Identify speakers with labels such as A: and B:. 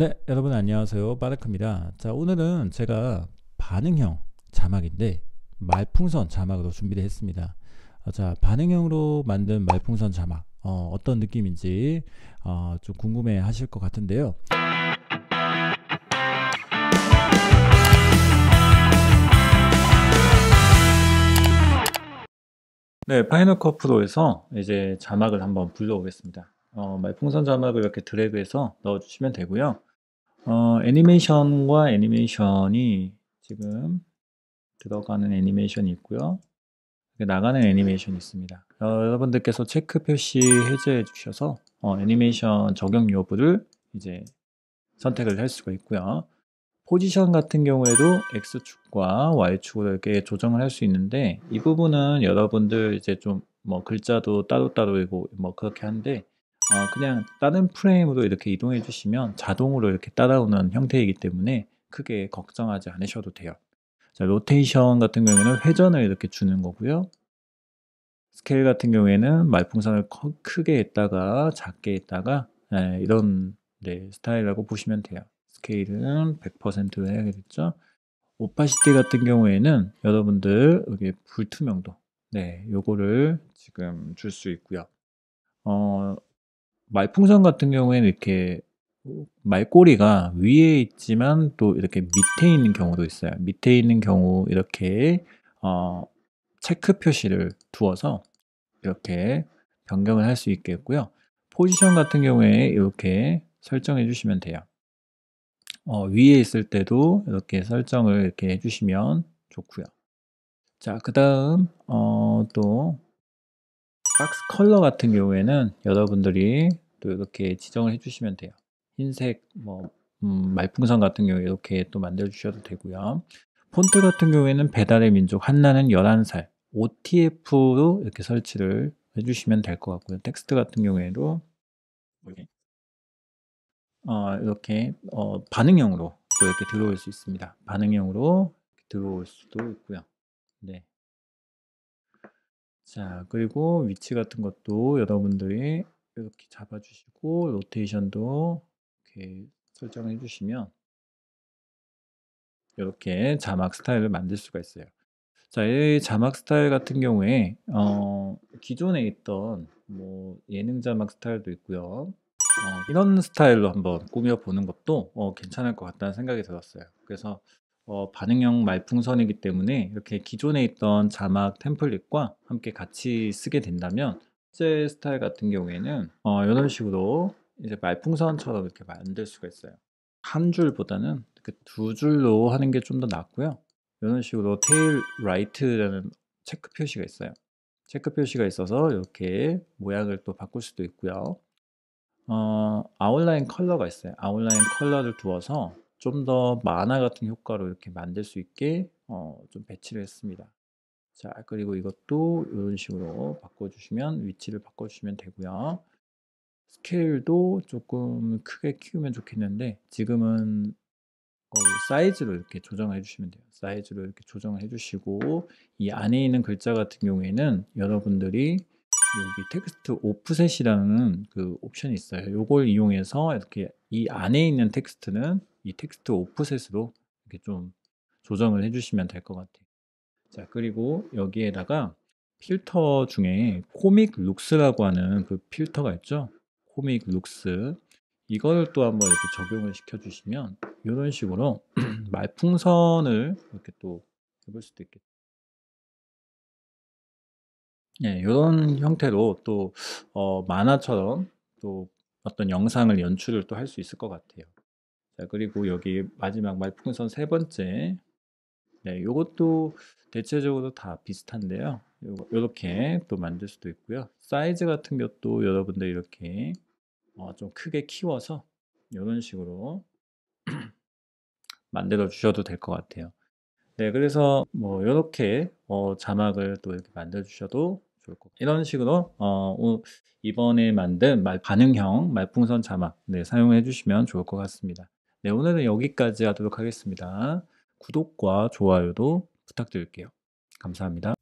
A: 네, 여러분 안녕하세요. 빠르크입니다. 자, 오늘은 제가 반응형 자막인데 말풍선 자막으로 준비를 했습니다. 어, 자, 반응형으로 만든 말풍선 자막 어, 떤 느낌인지 어, 좀 궁금해 하실 것 같은데요. 네, 파이널컷 프로에서 이제 자막을 한번 불러오겠습니다. 어, 말풍선 자막을 이렇게 드래그해서 넣어주시면 되고요. 어, 애니메이션과 애니메이션이 지금 들어가는 애니메이션이 있고요. 나가는 애니메이션이 있습니다. 어, 여러분들께서 체크 표시 해제해 주셔서 어, 애니메이션 적용 여부를 이제 선택을 할 수가 있고요. 포지션 같은 경우에도 X축과 Y축으로 이렇게 조정을 할 수 있는데 이 부분은 여러분들 이제 좀 뭐 글자도 따로따로이고 뭐 그렇게 한데 어, 그냥 다른 프레임으로 이렇게 이동해 주시면 자동으로 이렇게 따라오는 형태이기 때문에 크게 걱정하지 않으셔도 돼요. 자, 로테이션 같은 경우에는 회전을 이렇게 주는 거고요. 스케일 같은 경우에는 말풍선을 커, 크게 했다가 작게 했다가 네, 이런 네, 스타일이라고 보시면 돼요. 스케일은 100%로 해야겠죠. 오파시티 같은 경우에는 여러분들 여기 불투명도 네, 요거를 지금 줄 수 있고요. 어, 말풍선 같은 경우에는 이렇게 말꼬리가 위에 있지만 또 이렇게 밑에 있는 경우도 있어요. 밑에 있는 경우 이렇게 어, 체크 표시를 두어서 이렇게 변경을 할 수 있겠고요. 포지션 같은 경우에 이렇게 설정해 주시면 돼요. 어, 위에 있을 때도 이렇게 설정을 이렇게 해주시면 좋고요. 자, 그 다음 어, 또 박스 컬러 같은 경우에는 여러분들이 또 이렇게 지정을 해주시면 돼요. 흰색, 뭐 음, 말풍선 같은 경우에 이렇게 또 만들어주셔도 되고요. 폰트 같은 경우에는 배달의 민족, 한나는 11살, OTF로 이렇게 설치를 해주시면 될 것 같고요. 텍스트 같은 경우에도 어, 이렇게 어, 반응형으로 또 이렇게 들어올 수 있습니다. 반응형으로 들어올 수도 있고요. 네. 자, 그리고 위치 같은 것도 여러분들이 이렇게 잡아주시고 로테이션도 이렇게 설정해 주시면 이렇게 자막 스타일을 만들 수가 있어요. 자, 이 자막 스타일 같은 경우에 어, 기존에 있던 뭐 예능 자막 스타일도 있고요. 어, 이런 스타일로 한번 꾸며 보는 것도 어, 괜찮을 것 같다는 생각이 들었어요. 그래서 어, 반응형 말풍선이기 때문에 이렇게 기존에 있던 자막 템플릿과 함께 같이 쓰게 된다면 실제 스타일 같은 경우에는 어, 이런 식으로 이제 말풍선처럼 이렇게 만들 수가 있어요. 한 줄보다는 두 줄로 하는 게 좀 더 낫고요. 이런 식으로 테일 라이트라는 체크 표시가 있어요. 체크 표시가 있어서 이렇게 모양을 또 바꿀 수도 있고요. 어, 아웃라인 컬러가 있어요. 아웃라인 컬러를 두어서 좀더 만화 같은 효과로 이렇게 만들 수 있게 어, 좀 배치를 했습니다. 자 그리고 이것도 이런 식으로 바꿔주시면 위치를 바꿔주시면 되고요. 스케일도 조금 크게 키우면 좋겠는데 지금은 사이즈로 이렇게 조정을 해주시면 돼요. 사이즈로 이렇게 조정을 해주시고 이 안에 있는 글자 같은 경우에는 여러분들이 여기 텍스트 오프셋이라는 그 옵션이 있어요. 이걸 이용해서 이렇게 이 안에 있는 텍스트는 이 텍스트 오프셋으로 이렇게 좀 조정을 해주시면 될 것 같아요. 자, 그리고 여기에다가 필터 중에 코믹 룩스라고 하는 그 필터가 있죠. 코믹 룩스. 이거를 또 한번 이렇게 적용을 시켜주시면 이런 식으로 말풍선을 이렇게 또 해볼 수도 있겠죠. 네, 이런 형태로 또 어, 만화처럼 또 어떤 영상을 연출을 또 할 수 있을 것 같아요. 자, 그리고 여기 마지막 말풍선 세 번째. 네, 요것도 대체적으로 다 비슷한데요. 이렇게또 만들 수도 있고요. 사이즈 같은 것도 여러분들 이렇게 어, 좀 크게 키워서 이런 식으로 만들어 주셔도 될 것 같아요. 네, 그래서 뭐 이렇게 어, 자막을 또 이렇게 만들어 주셔도 좋을 것 같아요. 이런 식으로 어, 이번에 만든 말 반응형 말풍선 자막 네, 사용해 주시면 좋을 것 같습니다. 네, 오늘은 여기까지 하도록 하겠습니다. 구독과 좋아요도 부탁드릴게요. 감사합니다.